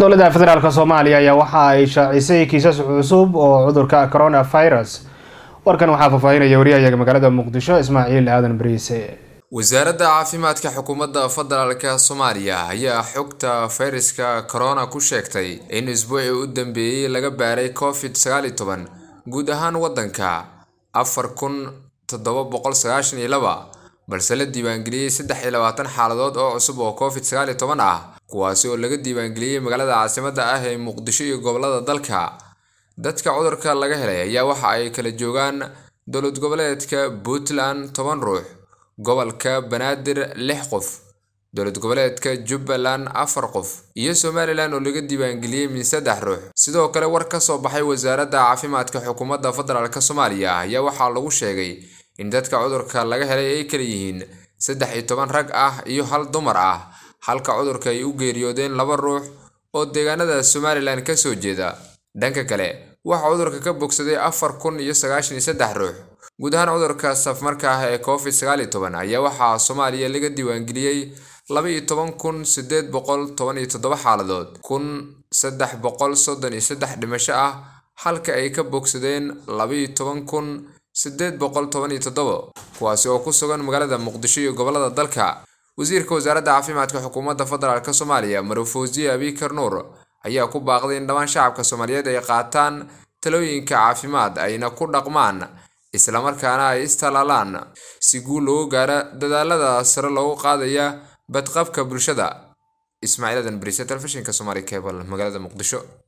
dowladda federaalka soomaaliya ayaa waxa ay shaacisay kiisas cusub oo cudurka coronavirus warkan waxaa faahfaahinaya wariyahayaga magaalada muqdisho ismaaciil aadan bariise wasaaradda caafimaadka xukuumadda federaalka soomaaliya ayaa xogta fayraska corona ku sheegtay in isbuucii u dambeeyey laga baaray covid sagaali toban guud ahaan waddanka afar kun toddoba boqol sagaashan iyo laba balse la diiwaangeliyey saddex iyo labaatan xaaladood oo cusub oo covid sagaali toban ah kuwaasi oo laga diiwaangeliyey magaalada caasimada ah ee muqdisho iyo gobollada dalka dadka cudurka laga helay ayaa waxa ay kala joogaan dowlad goboleedka puntland toban ruux gobolka banaadir lix qof dowlad goboleedka jubbaland afar qof iyo somalilan oo laga diiwaangeliyey min saddex ruux sidoo kale war ka soo baxay wasaaradda caafimaadka xukuumadda federaalk soomaaliya ayaa waxaa lagu sheegay in dadka cudurka laga helay ay kala yihiin saddex iyo toban rag ah iyo hal dumar ah halka cudurka ay u geeriyoodeen laba ruux oo deegaanada somalilan ka soo jeeda dhanka kale waxaa cudurka ka bogsaday afar kun iyo sagaashan iyo saddex ruux guud ahaan cudurka safmarka ah ee covid sagaal iyo toban ayaa waxaa soomaaliya laga diiwaangeliyey laba iyo toban kun sideed boqol toban iyo toddoba xaaladood kun saddex boqol soddon iyo saddex dhimasho ah halka ay ka bogsadeen laba iyo toban kun sideed boqol toban iyo toddoba kuwaasi oo ku sugan magaalada muqdisho iyo gobollada dalka wasiirka wasaaradda caafimaadka xukuumadda federaalk soomaaliya marufawsiye abikar nuur ayaa ku baaqday in dhammaan shacabka soomaaliyeed ay qaataan talooyinka caafimaad ayna ku dhaqmaan islamarkaana ay istalaalaan si guul loogu gaaro dadaalada sare loogu qaadaya badqabka bulshada ismaaciil adan bariise telefishinka somaali kebal magaalada muqdisho